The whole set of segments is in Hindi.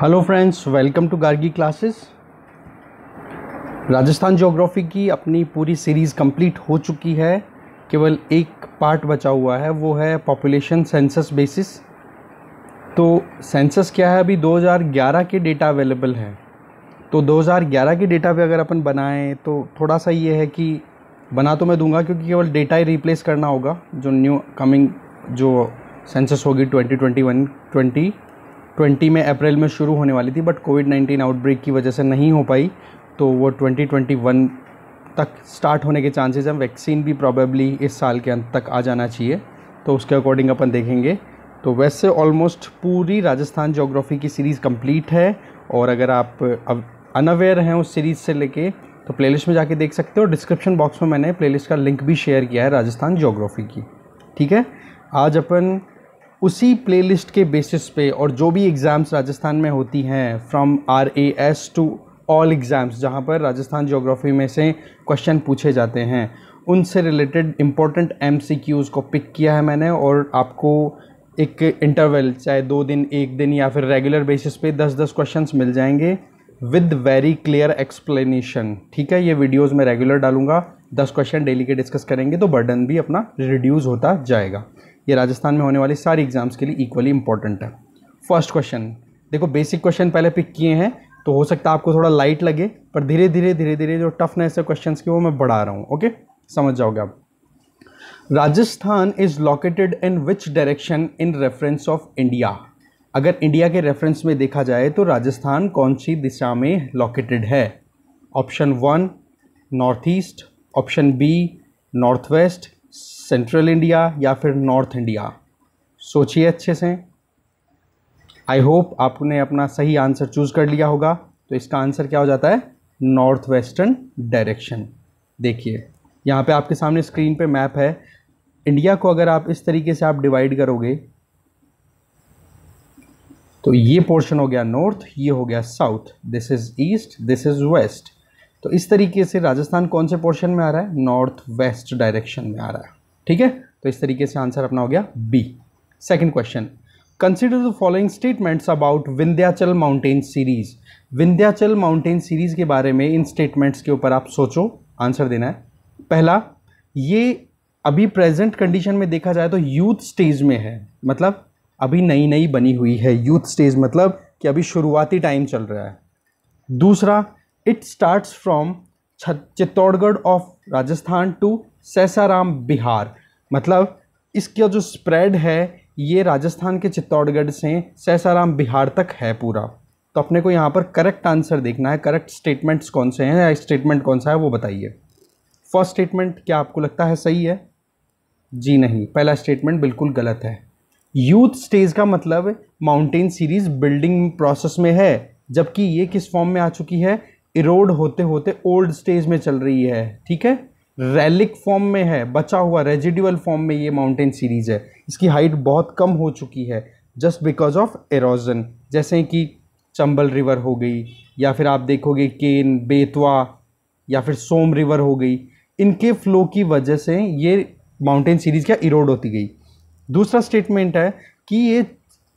hello friends welcome to Gargi classes Rajasthan geography की अपनी पूरी सीरीज़ कंप्लीट हो चुकी है केवल एक पार्ट बचा हुआ है वो है पॉपुलेशन सेंसस बेसिस तो सेंसस क्या है अभी 2011 के डेटा अवेलेबल है तो 2011 के डेटा पे अगर अपन बनाएं तो थोड़ा सा ये है कि बना तो मैं दूंगा क्योंकि केवल डेटा ही रिप्लेस करना होगा जो न्यू कमिंग जो सेंसस होगी ट्वेंटी ट्वेंटी वन ट्वेंटी 2020 में अप्रैल में शुरू होने वाली थी बट कोविड 19 आउटब्रेक की वजह से नहीं हो पाई तो वो 2021 तक स्टार्ट होने के चांसेस हैं वैक्सीन भी प्रॉबेबली इस साल के अंत तक आ जाना चाहिए तो उसके अकॉर्डिंग अपन देखेंगे तो वैसे ऑलमोस्ट पूरी राजस्थान जोग्राफ़ी की सीरीज़ कंप्लीट है और अगर आप अनअवेयर हैं उस सीरीज़ से लेके तो प्लेलिस्ट में जाके देख सकते हो डिस्क्रिप्शन बॉक्स में मैंने प्लेलिस्ट का लिंक भी शेयर किया है राजस्थान जोग्राफ़ी की ठीक है आज अपन उसी प्लेलिस्ट के बेसिस पे और जो भी एग्ज़ाम्स राजस्थान में होती हैं from R A S to all exams जहाँ पर राजस्थान जोग्राफ़ी में से क्वेश्चन पूछे जाते हैं उनसे related important M C Qs को पिक किया है मैंने और आपको एक इंटरवल चाहे दो दिन एक दिन या फिर रेगुलर बेसिस पे दस दस क्वेश्चन मिल जाएंगे विद वेरी क्लियर एक्सप्लेनेशन ठीक है ये वीडियोस मैं रेगुलर डालूंगा दस क्वेश्चन डेली के डिस्कस करेंगे तो बर्डन भी अपना रिड्यूस होता जाएगा ये राजस्थान में होने वाली सारी एग्ज़ाम्स के लिए इक्वली इंपॉर्टेंट है फर्स्ट क्वेश्चन देखो बेसिक क्वेश्चन पहले पिक किए हैं तो हो सकता है आपको थोड़ा लाइट लगे पर धीरे धीरे धीरे धीरे जो टफनेस है क्वेश्चन की वो मैं बढ़ा रहा हूँ ओके समझ जाओगे आप Rajasthan is located in which direction in reference of India अगर इंडिया के रेफरेंस में देखा जाए तो राजस्थान कौन सी दिशा में लोकेटेड है option one north east option B north west central India या फिर नॉर्थ इंडिया सोचिए अच्छे से आई होप आपने अपना सही आंसर चूज़ कर लिया होगा तो इसका आंसर क्या हो जाता है नॉर्थ वेस्टर्न डायरेक्शन देखिए यहाँ पे आपके सामने स्क्रीन पे मैप है इंडिया को अगर आप इस तरीके से आप डिवाइड करोगे तो ये पोर्शन हो गया नॉर्थ ये हो गया south this is east this is west तो इस तरीके से राजस्थान कौन से पोर्शन में आ रहा है नॉर्थ वेस्ट डायरेक्शन में आ रहा है ठीक है तो इस तरीके से आंसर अपना हो गया B second question consider the following statements about Vindhyachal mountain series Vindhyachal mountain series के बारे में इन स्टेटमेंट्स के ऊपर आप सोचो आंसर देना है पहला ये अभी प्रेजेंट कंडीशन में देखा जाए तो यूथ स्टेज में है मतलब अभी नई नई बनी हुई है यूथ स्टेज मतलब कि अभी शुरुआती टाइम चल रहा है दूसरा it starts from Chittorgarh of Rajasthan to Sasaram Bihar मतलब इसका जो स्प्रेड है ये राजस्थान के चित्तौड़गढ़ से सहसाराम बिहार तक है पूरा तो अपने को यहाँ पर करेक्ट आंसर देखना है करेक्ट स्टेटमेंट्स कौन से हैं स्टेटमेंट कौन सा है वो बताइए फर्स्ट स्टेटमेंट क्या आपको लगता है सही है जी नहीं पहला स्टेटमेंट बिल्कुल गलत है यूथ स्टेज का मतलब माउंटेन सीरीज बिल्डिंग प्रोसेस में है जबकि ये किस फॉर्म में आ चुकी है इरोड होते होते ओल्ड स्टेज में चल रही है ठीक है रैलिक फॉर्म में है बचा हुआ रेजिडुअल फॉर्म में ये माउंटेन सीरीज़ है इसकी हाइट बहुत कम हो चुकी है जस्ट बिकॉज ऑफ एरोजन जैसे कि चंबल रिवर हो गई या फिर आप देखोगे केन बेतवा या फिर सोम रिवर हो गई इनके फ्लो की वजह से ये माउंटेन सीरीज़ क्या इरोड होती गई दूसरा स्टेटमेंट है कि ये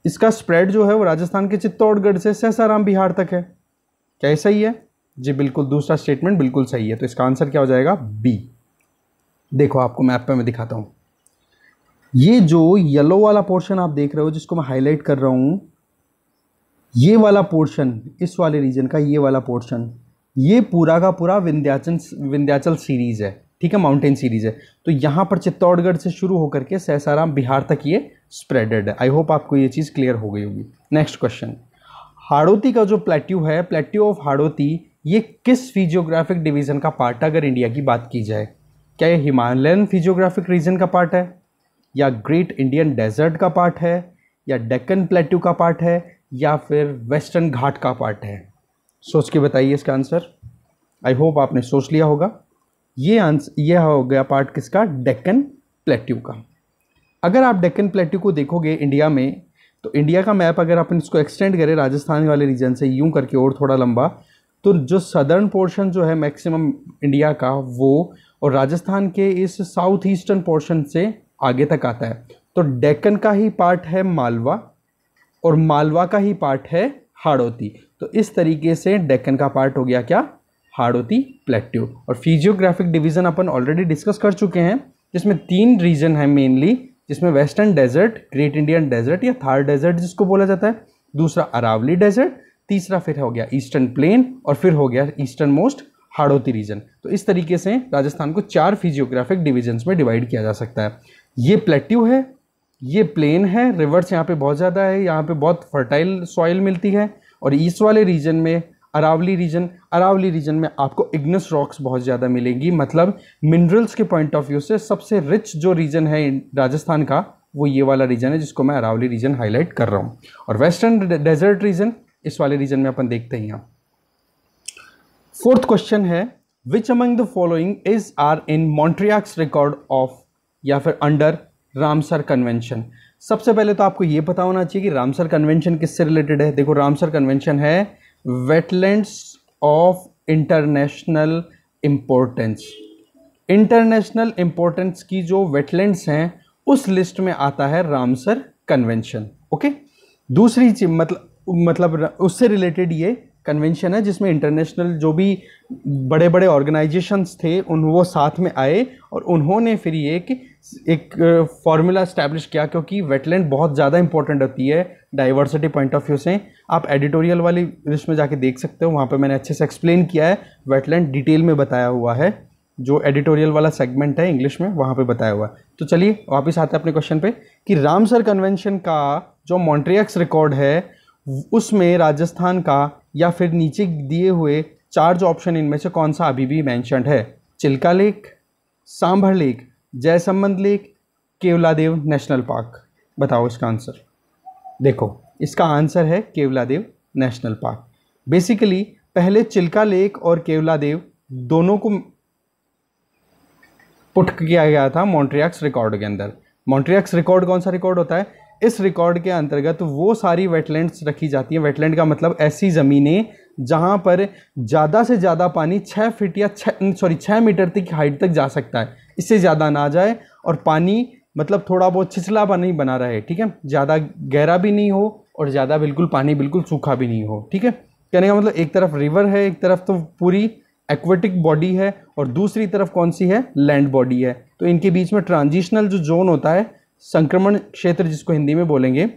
इसका स्प्रेड जो है वो राजस्थान के चित्तौड़गढ़ से सहसाराम बिहार तक है क्या ऐसा ही है जी बिल्कुल दूसरा स्टेटमेंट बिल्कुल सही है तो इसका आंसर क्या हो जाएगा बी देखो आपको मैप पे मैं दिखाता हूँ ये जो येलो वाला पोर्शन आप देख रहे हो जिसको मैं हाईलाइट कर रहा हूँ ये वाला पोर्शन इस वाले रीजन का ये वाला पोर्शन ये पूरा का पूरा विंध्याचल विंध्याचल सीरीज़ है ठीक है माउंटेन सीरीज़ है तो यहाँ पर चित्तौड़गढ़ से शुरू होकर के सहसाराम बिहार तक ये स्प्रेडेड है आई होप आपको ये चीज़ क्लियर हो गई होगी नेक्स्ट क्वेश्चन हाड़ोती का जो प्लेट्यू है प्लेट्यू ऑफ हाड़ोती ये किस फिजियोग्राफिक डिवीज़न का पार्ट है अगर इंडिया की बात की जाए क्या ये हिमालयन फिजियोग्राफिक रीजन का पार्ट है या ग्रेट इंडियन डेजर्ट का पार्ट है या डेक्कन प्लेट्यू का पार्ट है या फिर वेस्टर्न घाट का पार्ट है सोच के बताइए इसका आंसर आई होप आपने सोच लिया होगा ये आंसर यह हो गया पार्ट किसका डेक्कन प्लेट्यू का अगर आप डेक्कन प्लेट्यू को देखोगे इंडिया में तो इंडिया का मैप अगर आप इसको एक्सटेंड करें राजस्थान वाले रीजन से यूं करके और थोड़ा लंबा तो जो सदर्न पोर्शन जो है मैक्सिमम इंडिया का वो और राजस्थान के इस साउथ ईस्टर्न पोर्शन से आगे तक आता है तो डेक्कन का ही पार्ट है मालवा और मालवा का ही पार्ट है हाड़ोती तो इस तरीके से डेक्कन का पार्ट हो गया क्या हाड़ोती प्लेट्यू और फिजियोग्राफिक डिवीज़न अपन ऑलरेडी डिस्कस कर चुके हैं जिसमें तीन रीजन है मेनली जिसमें western desert great Indian desert या थार डेजर्ट जिसको बोला जाता है दूसरा अरावली डेजर्ट तीसरा फिर हो गया ईस्टर्न प्लेन और फिर हो गया ईस्टर्न मोस्ट हाड़ोती रीजन तो इस तरीके से राजस्थान को चार फिजियोग्राफिक डिविजन्स में डिवाइड किया जा सकता है ये प्लेट्यू है ये प्लेन है रिवर्स यहाँ पे बहुत ज़्यादा है यहाँ पे बहुत फर्टाइल सॉइल मिलती है और ईस्ट वाले रीजन में अरावली रीजन अरावली रीजन में आपको इग्नस रॉक्स बहुत ज़्यादा मिलेंगी मतलब मिनरल्स के पॉइंट ऑफ व्यू से सबसे रिच जो रीजन है राजस्थान का वो ये वाला रीजन है जिसको मैं अरावली रीजन हाईलाइट कर रहा हूँ और वेस्टर्न डेजर्ट रीजन इस वाले रीजन में अपन देखते हैं यहाँ फोर्थ क्वेश्चन है which among the following is are in Montreux record of या फिर अंडर रामसर कन्वेंशन सबसे पहले तो आपको ये पता होना चाहिए कि रामसर कन्वेंशन किससे रिलेटेड है देखो रामसर कन्वेंशन है wetlands of international importance international importance की जो वेटलैंड्स हैं उस लिस्ट में आता है रामसर कन्वेंशन ओके दूसरी चीज मतलब मतलब उससे रिलेटेड ये कन्वेंशन है जिसमें इंटरनेशनल जो भी बड़े बड़े ऑर्गेनाइजेशंस थे उन वो साथ में आए और उन्होंने फिर ये कि एक फार्मूला इस्टेब्लिश किया क्योंकि वेटलैंड बहुत ज़्यादा इंपॉर्टेंट होती है डाइवर्सिटी पॉइंट ऑफ व्यू से आप एडिटोरियल वाली लिस्ट में जाके देख सकते हो वहाँ पे मैंने अच्छे से एक्सप्लेन किया है वेटलैंड डिटेल में बताया हुआ है जो एडिटोरियल वाला सेगमेंट है इंग्लिश में वहाँ पर बताया हुआ है तो चलिए वापस आते हैं अपने क्वेश्चन पर कि रामसर कन्वेंशन का जो मॉन्ट्रियक्स रिकॉर्ड है उसमें राजस्थान का या फिर नीचे दिए हुए चार जो ऑप्शन इनमें से कौन सा अभी भी मैंशनड है चिल्का लेक सांभर लेक संबंध लेक केवलादेव नेशनल पार्क बताओ इसका आंसर देखो इसका आंसर है केवलादेव नेशनल पार्क बेसिकली पहले चिल्का लेक और केवलादेव दोनों को पुट किया गया था मॉन्ट्रियाक्स रिकॉर्ड के अंदर मॉन्ट्रियाक्स रिकॉर्ड कौन सा रिकॉर्ड होता है इस रिकॉर्ड के अंतर्गत वो सारी वेटलैंड्स रखी जाती हैं वेटलैंड का मतलब ऐसी ज़मीनें जहाँ पर ज़्यादा से ज़्यादा पानी छः फीट या छः सॉरी छः मीटर तक हाइट तक जा सकता है इससे ज़्यादा ना जाए और पानी मतलब थोड़ा बहुत छिछला पानी बना रहे ठीक है ज़्यादा गहरा भी नहीं हो और ज़्यादा बिल्कुल पानी बिल्कुल सूखा भी नहीं हो ठीक है कहने का मतलब एक तरफ रिवर है एक तरफ तो पूरी एक्वेटिक बॉडी है और दूसरी तरफ कौन सी है लैंड बॉडी है तो इनके बीच में ट्रांजिशनल जो जोन होता है संक्रमण क्षेत्र जिसको हिंदी में बोलेंगे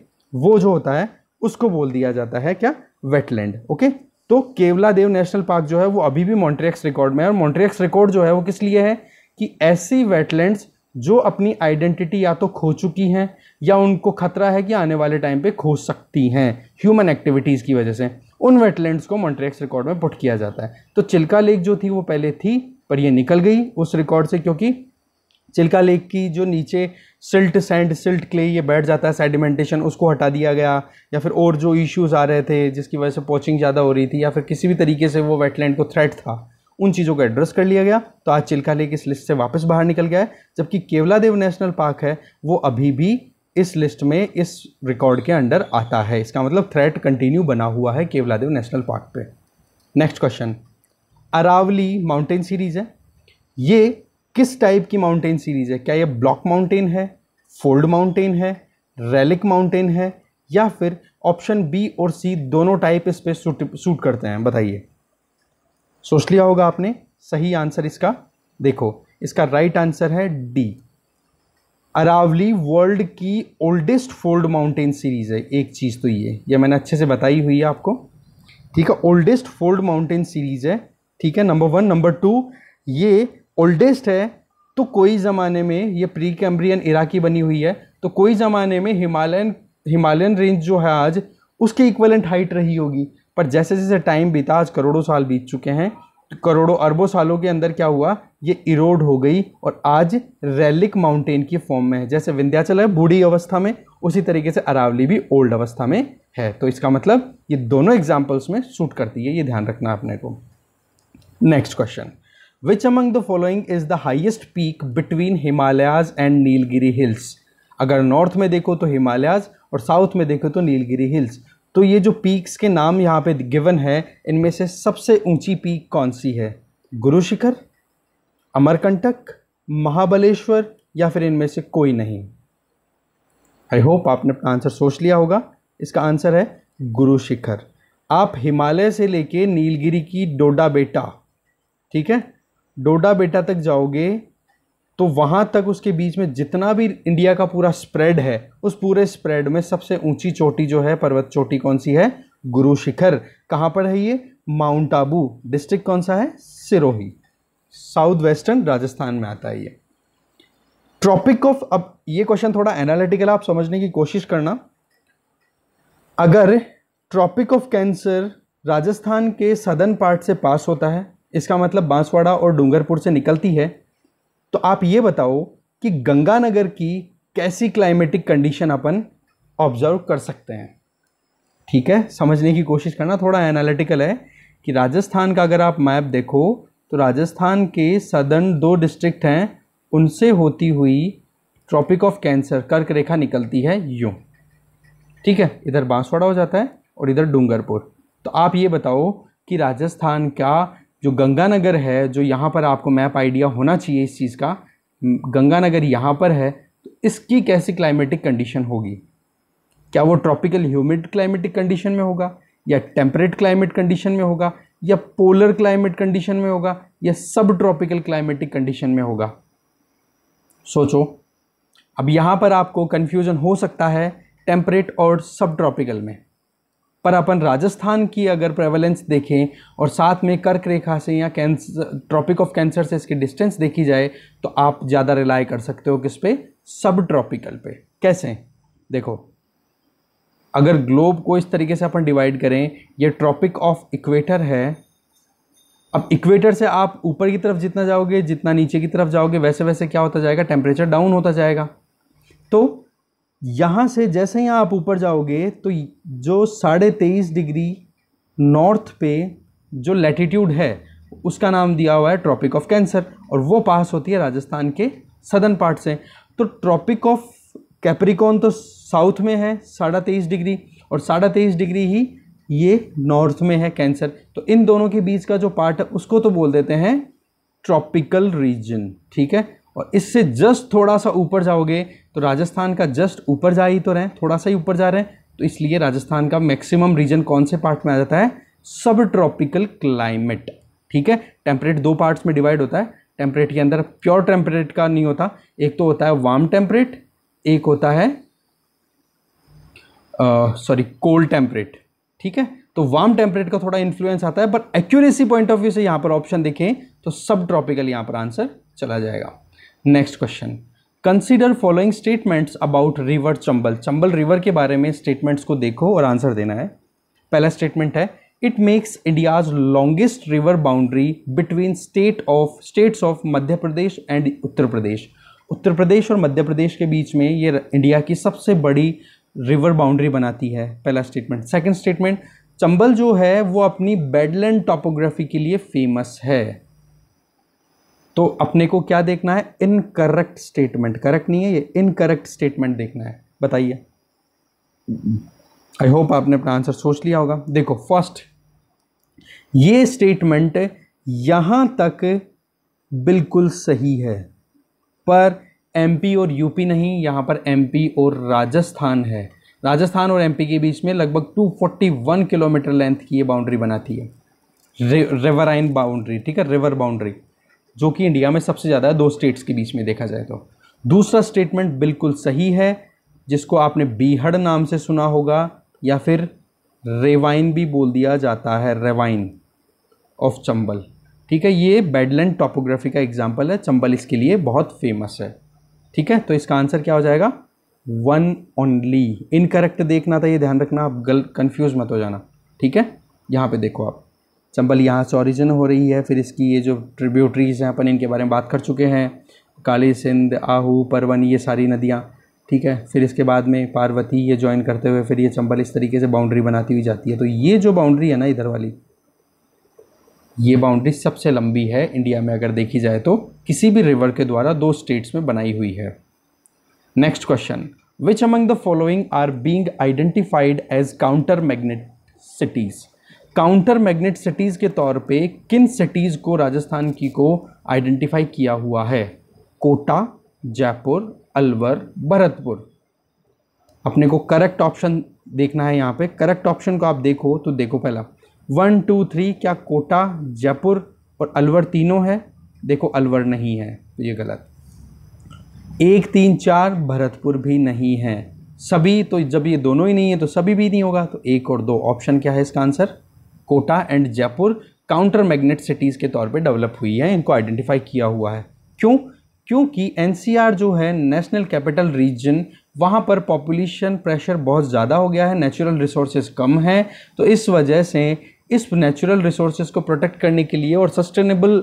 वो जो होता है उसको बोल दिया जाता है क्या वेटलैंड ओके तो केवला देव नेशनल पार्क जो है वो अभी भी मॉन्ट्रेक्स रिकॉर्ड में है और मॉन्ट्रेक्स रिकॉर्ड जो है वो किस लिए है कि ऐसी वेटलैंड्स जो अपनी आइडेंटिटी या तो खो चुकी हैं या उनको खतरा है कि आने वाले टाइम पे खो सकती हैं ह्यूमन एक्टिविटीज़ की वजह से उन वेटलैंड्स को मॉन्ट्रेक्स रिकॉर्ड में पुट किया जाता है तो चिल्का लेक जो थी वो पहले थी पर ये निकल गई उस रिकॉर्ड से क्योंकि चिल्का लेक की जो नीचे सिल्ट सैंड सिल्ट क्ले ये बैठ जाता है सेडिमेंटेशन उसको हटा दिया गया या फिर और जो इश्यूज़ आ रहे थे जिसकी वजह से पोचिंग ज़्यादा हो रही थी या फिर किसी भी तरीके से वो वेटलैंड को थ्रेट था उन चीज़ों को एड्रेस कर लिया गया तो आज चिल्का लेक इस लिस्ट से वापस बाहर निकल गया है जबकि केवलादेव नेशनल पार्क है वो अभी भी इस लिस्ट में इस रिकॉर्ड के अंडर आता है इसका मतलब थ्रेट कंटिन्यू बना हुआ है केवलादेव नेशनल पार्क पे next question Aravalli mountain series है ये किस टाइप की माउंटेन सीरीज़ है क्या ये ब्लॉक माउंटेन है फोल्ड माउंटेन है रेलिक माउंटेन है या फिर ऑप्शन बी और सी दोनों टाइप इस पर सूट करते हैं बताइए सोच लिया होगा आपने सही आंसर इसका देखो इसका राइट आंसर है डी अरावली वर्ल्ड की ओल्डेस्ट फोल्ड माउंटेन सीरीज़ है एक चीज़ तो ये यह मैंने अच्छे से बताई हुई है आपको ठीक है ओल्डेस्ट फोल्ड माउंटेन सीरीज़ है ठीक है नंबर वन नंबर टू ये ओल्डेस्ट है तो कोई ज़माने में ये प्री कैम्ब्रियन इरा की बनी हुई है तो कोई ज़माने में हिमालयन हिमालयन रेंज जो है आज उसके इक्वलेंट हाइट रही होगी पर जैसे जैसे टाइम बीता आज करोड़ों साल बीत चुके हैं तो करोड़ों अरबों सालों के अंदर क्या हुआ ये इरोड हो गई और आज रैलिक माउंटेन की फॉर्म में है जैसे विंध्याचल है बूढ़ी अवस्था में उसी तरीके से अरावली भी ओल्ड अवस्था में है तो इसका मतलब ये दोनों एग्जाम्पल्स में सूट करती है ये ध्यान रखना अपने को next question which among the following is the highest peak between Himalayas and Nilgiri hills अगर नॉर्थ में देखो तो हिमालयाज और साउथ में देखो तो नीलगिरी हिल्स तो ये जो पीक्स के नाम यहाँ पे गिवन है इनमें से सबसे ऊंची पीक कौन सी है गुरु शिखर अमरकंटक महाबलेश्वर या फिर इनमें से कोई नहीं आई होप आपने अपना आंसर सोच लिया होगा इसका आंसर है गुरु शिखर आप हिमालय से लेके नीलगिरी की डोडा बेटा ठीक है डोडा बेटा तक जाओगे तो वहाँ तक उसके बीच में जितना भी इंडिया का पूरा स्प्रेड है उस पूरे स्प्रेड में सबसे ऊंची चोटी जो है पर्वत चोटी कौन सी है गुरु शिखर कहाँ पर है ये माउंट आबू डिस्ट्रिक्ट कौन सा है सिरोही साउथ वेस्टर्न राजस्थान में आता है ये ट्रॉपिक ऑफ अब ये क्वेश्चन थोड़ा एनालिटिकल आप समझने की कोशिश करना अगर ट्रॉपिक ऑफ कैंसर राजस्थान के सदर्न पार्ट से पास होता है इसका मतलब बांसवाड़ा और डूंगरपुर से निकलती है तो आप ये बताओ कि गंगानगर की कैसी क्लाइमेटिक कंडीशन अपन ऑब्जर्व कर सकते हैं ठीक है समझने की कोशिश करना थोड़ा एनालिटिकल है कि राजस्थान का अगर आप मैप देखो तो राजस्थान के सदर्न दो डिस्ट्रिक्ट हैं उनसे होती हुई ट्रॉपिक ऑफ कैंसर कर्क रेखा निकलती है यूँ ठीक है इधर बांसवाड़ा हो जाता है और इधर डूंगरपुर तो आप ये बताओ कि राजस्थान का जो गंगानगर है जो यहाँ पर आपको मैप आइडिया होना चाहिए इस चीज़ का गंगानगर यहाँ पर है तो इसकी कैसी क्लाइमेटिक कंडीशन होगी क्या वो ट्रॉपिकल ह्यूमिड क्लाइमेटिक कंडीशन में होगा या टेम्परेट क्लाइमेट कंडीशन में होगा या पोलर क्लाइमेट कंडीशन में होगा या सब ट्रॉपिकल क्लाइमेटिक कंडीशन में होगा सोचो अब यहाँ पर आपको कन्फ्यूज़न हो सकता है टेम्परेट और सब ट्रॉपिकल में पर अपन राजस्थान की अगर प्रेवलेंस देखें और साथ में कर्क रेखा से या कैंसर ट्रॉपिक ऑफ कैंसर से इसकी डिस्टेंस देखी जाए तो आप ज़्यादा रिलाई कर सकते हो किस पे सब ट्रॉपिकल पे कैसे देखो अगर ग्लोब को इस तरीके से अपन डिवाइड करें ये ट्रॉपिक ऑफ इक्वेटर है अब इक्वेटर से आप ऊपर की तरफ जितना जाओगे जितना नीचे की तरफ जाओगे वैसे वैसे क्या होता जाएगा टेम्परेचर डाउन होता जाएगा तो यहाँ से जैसे ही आप ऊपर जाओगे तो जो साढ़े तेईस डिग्री नॉर्थ पे जो लेटीट्यूड है उसका नाम दिया हुआ है ट्रॉपिक ऑफ कैंसर और वो पास होती है राजस्थान के सदर्न पार्ट से तो ट्रॉपिक ऑफ कैप्रिकॉन तो साउथ में है साढ़ा तेईस डिग्री और साढ़ा तेईस डिग्री ही ये नॉर्थ में है कैंसर तो इन दोनों के बीच का जो पार्ट है उसको तो बोल देते हैं ट्रॉपिकल रीजन ठीक है और इससे जस्ट थोड़ा सा ऊपर जाओगे तो राजस्थान का जस्ट ऊपर जा ही तो रहे थोड़ा सा ही ऊपर जा रहे हैं तो इसलिए राजस्थान का मैक्सिमम रीजन कौन से पार्ट में आ जाता है सब ट्रॉपिकल क्लाइमेट ठीक है टेम्परेट दो पार्ट्स में डिवाइड होता है टेम्परेट के अंदर प्योर टेम्परेट का नहीं होता एक तो होता है वार्म टेम्परेट एक होता है सॉरी कोल्ड टेम्परेट ठीक है तो वार्म टेम्परेट का थोड़ा इन्फ्लुएंस आता है पर एक्यूरेसी पॉइंट ऑफ व्यू से यहाँ पर ऑप्शन देखें तो सब ट्रॉपिकल यहाँ पर आंसर चला जाएगा next question consider following statements about river Chambal Chambal river के बारे में स्टेटमेंट्स को देखो और आंसर देना है पहला स्टेटमेंट है it makes India's longest river boundary between state of states of Madhya Pradesh and Uttar Pradesh Uttar Pradesh और मध्य प्रदेश के बीच में ये इंडिया की सबसे बड़ी रिवर बाउंड्री बनाती है पहला स्टेटमेंट सेकंड स्टेटमेंट चंबल जो है वो अपनी बेडलैंड टॉपोग्राफी के लिए फेमस है तो अपने को क्या देखना है इनकरेक्ट स्टेटमेंट करेक्ट नहीं है ये इनकरेक्ट स्टेटमेंट देखना है बताइए आई होप आपने अपना आंसर सोच लिया होगा देखो फर्स्ट ये स्टेटमेंट यहां तक बिल्कुल सही है पर एमपी और यूपी नहीं यहाँ पर एमपी और राजस्थान है राजस्थान और एमपी के बीच में लगभग 241 किलोमीटर लेंथ की ये बाउंड्री बनाती है रिवर आइन बाउंड्री ठीक है रिवर बाउंड्री जो कि इंडिया में सबसे ज़्यादा है दो स्टेट्स के बीच में देखा जाए तो दूसरा स्टेटमेंट बिल्कुल सही है जिसको आपने बीहड़ नाम से सुना होगा या फिर रेवाइन भी बोल दिया जाता है रेवाइन ऑफ चंबल ठीक है ये बेडलैंड टॉपोग्राफी का एग्जाम्पल है चंबल इसके लिए बहुत फेमस है ठीक है तो इसका आंसर क्या हो जाएगा वन ओनली इनकरेक्ट देखना था ये ध्यान रखना आप गल कन्फ्यूज मत हो जाना ठीक है यहाँ पे देखो आप चंबल यहाँ से ऑरिजिन हो रही है फिर इसकी ये जो ट्रिब्यूटरीज़ हैं अपन इनके बारे में बात कर चुके हैं काली सिंध आहू परवन ये सारी नदियाँ ठीक है फिर इसके बाद में पार्वती ये ज्वाइन करते हुए फिर ये चंबल इस तरीके से बाउंड्री बनाती हुई जाती है तो ये जो बाउंड्री है ना इधर वाली ये बाउंड्री सबसे लंबी है इंडिया में अगर देखी जाए तो किसी भी रिवर के द्वारा दो स्टेट्स में बनाई हुई है next question which among the following are being identified as counter magnet cities counter magnet cities के तौर पे किन सिटीज़ को राजस्थान की को आइडेंटिफाई किया हुआ है कोटा जयपुर अलवर भरतपुर अपने को करेक्ट ऑप्शन देखना है यहाँ पे करेक्ट ऑप्शन को आप देखो तो देखो पहला वन टू थ्री क्या कोटा जयपुर और अलवर तीनों है देखो अलवर नहीं है तो ये गलत एक तीन चार भरतपुर भी नहीं है सभी तो जब ये दोनों ही नहीं है तो सभी भी नहीं होगा तो एक और दो ऑप्शन क्या है इसका answer Kota and Jaipur counter magnet cities के तौर पे डेवलप हुई है इनको आइडेंटिफाई किया हुआ है क्यों क्योंकि एनसीआर जो है नेशनल कैपिटल रीजन वहाँ पर पॉपुलेशन प्रेशर बहुत ज़्यादा हो गया है नेचुरल रिसोर्सेज कम हैं तो इस वजह से इस नेचुरल रिसोर्सेज को प्रोटेक्ट करने के लिए और सस्टेनेबल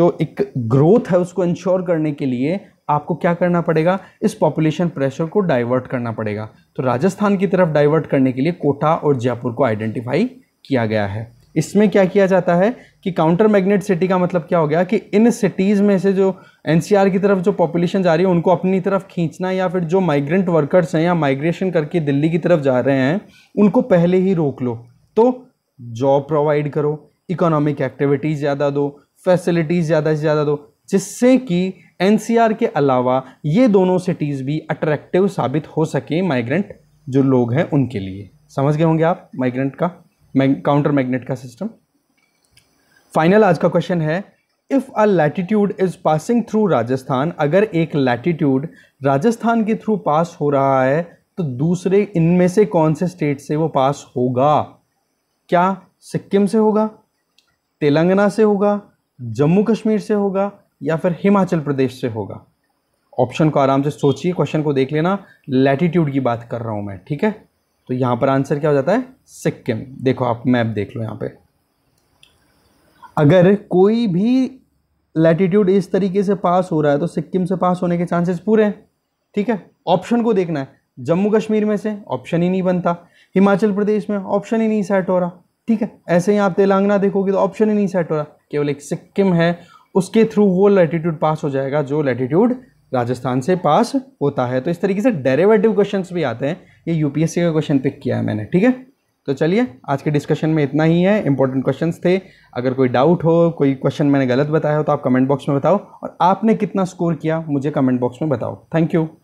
जो एक ग्रोथ है उसको इंश्योर करने के लिए आपको क्या करना पड़ेगा इस पॉपुलेशन प्रेशर को डाइवर्ट करना पड़ेगा तो राजस्थान की तरफ डाइवर्ट करने के लिए कोटा और जयपुर को आइडेंटिफाई किया गया है इसमें क्या किया जाता है कि काउंटर मैग्नेट सिटी का मतलब क्या हो गया कि इन सिटीज़ में से जो एनसीआर की तरफ जो पॉपुलेशन जा रही है उनको अपनी तरफ खींचना या फिर जो माइग्रेंट वर्कर्स हैं या माइग्रेशन करके दिल्ली की तरफ जा रहे हैं उनको पहले ही रोक लो तो जॉब प्रोवाइड करो इकोनॉमिक एक्टिविटीज़ ज़्यादा दो फैसिलिटीज़ ज़्यादा से ज़्यादा दो जिससे कि एन के अलावा ये दोनों सिटीज़ भी अट्रैक्टिव साबित हो सके माइग्रेंट जो लोग हैं उनके लिए समझ गए होंगे आप माइग्रेंट का काउंटर मैग्नेट का सिस्टम फाइनल आज का क्वेश्चन है if a latitude is passing through Rajasthan अगर एक लैटिट्यूड राजस्थान के थ्रू पास हो रहा है तो दूसरे इनमें से कौन से स्टेट से वो पास होगा क्या सिक्किम से होगा तेलंगाना से होगा जम्मू कश्मीर से होगा या फिर हिमाचल प्रदेश से होगा ऑप्शन को आराम से सोचिए क्वेश्चन को देख लेना लैटिट्यूड की बात कर रहा हूँ मैं ठीक है तो यहाँ पर आंसर क्या हो जाता है सिक्किम देखो आप मैप देख लो यहाँ पे अगर कोई भी लैटिट्यूड इस तरीके से पास हो रहा है तो सिक्किम से पास होने के चांसेस पूरे हैं ठीक है ऑप्शन को देखना है जम्मू कश्मीर में से ऑप्शन ही नहीं बनता हिमाचल प्रदेश में ऑप्शन ही नहीं सेट हो रहा ठीक है ऐसे ही आप तेलंगाना देखोगे तो ऑप्शन ही नहीं सेट हो रहा केवल एक सिक्किम है उसके थ्रू वो लैटिट्यूड पास हो जाएगा जो लैटिट्यूड राजस्थान से पास होता है तो इस तरीके से डेरेवेटिव क्वेश्चंस भी आते हैं ये यूपीएससी का क्वेश्चन पिक किया है मैंने ठीक है तो चलिए आज के डिस्कशन में इतना ही है इंपॉर्टेंट क्वेश्चंस थे अगर कोई डाउट हो कोई क्वेश्चन मैंने गलत बताया हो तो आप कमेंट बॉक्स में बताओ और आपने कितना स्कोर किया मुझे कमेंट बॉक्स में बताओ थैंक यू